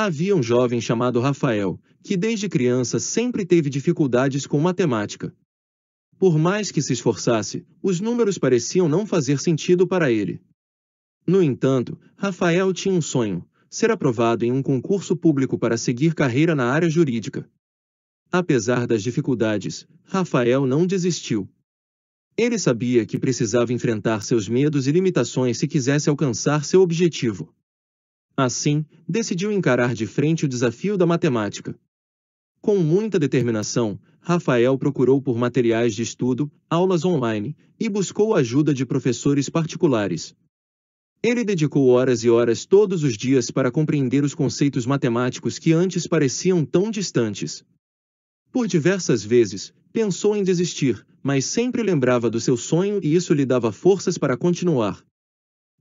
Havia um jovem chamado Rafael, que desde criança sempre teve dificuldades com matemática. Por mais que se esforçasse, os números pareciam não fazer sentido para ele. No entanto, Rafael tinha um sonho: ser aprovado em um concurso público para seguir carreira na área jurídica. Apesar das dificuldades, Rafael não desistiu. Ele sabia que precisava enfrentar seus medos e limitações se quisesse alcançar seu objetivo. Assim, decidiu encarar de frente o desafio da matemática. Com muita determinação, Rafael procurou por materiais de estudo, aulas online e buscou a ajuda de professores particulares. Ele dedicou horas e horas todos os dias para compreender os conceitos matemáticos que antes pareciam tão distantes. Por diversas vezes, pensou em desistir, mas sempre lembrava do seu sonho e isso lhe dava forças para continuar.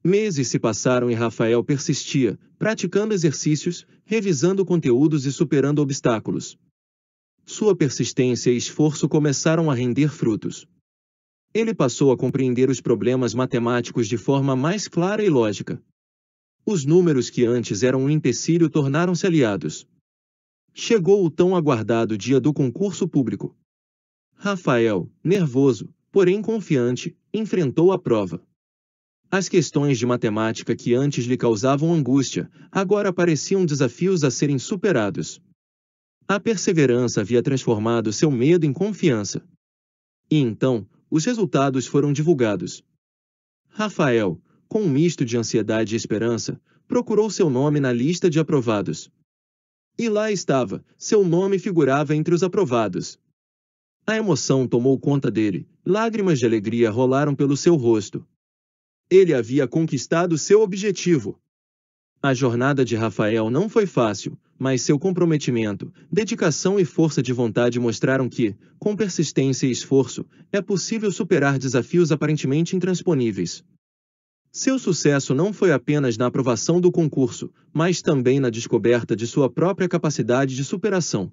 Meses se passaram e Rafael persistia, praticando exercícios, revisando conteúdos e superando obstáculos. Sua persistência e esforço começaram a render frutos. Ele passou a compreender os problemas matemáticos de forma mais clara e lógica. Os números que antes eram um empecilho tornaram-se aliados. Chegou o tão aguardado dia do concurso público. Rafael, nervoso, porém confiante, enfrentou a prova. As questões de matemática que antes lhe causavam angústia, agora pareciam desafios a serem superados. A perseverança havia transformado seu medo em confiança. E então, os resultados foram divulgados. Rafael, com um misto de ansiedade e esperança, procurou seu nome na lista de aprovados. E lá estava, seu nome figurava entre os aprovados. A emoção tomou conta dele, lágrimas de alegria rolaram pelo seu rosto ele havia conquistado seu objetivo. A jornada de Rafael não foi fácil, mas seu comprometimento, dedicação e força de vontade mostraram que, com persistência e esforço, é possível superar desafios aparentemente intransponíveis. Seu sucesso não foi apenas na aprovação do concurso, mas também na descoberta de sua própria capacidade de superação.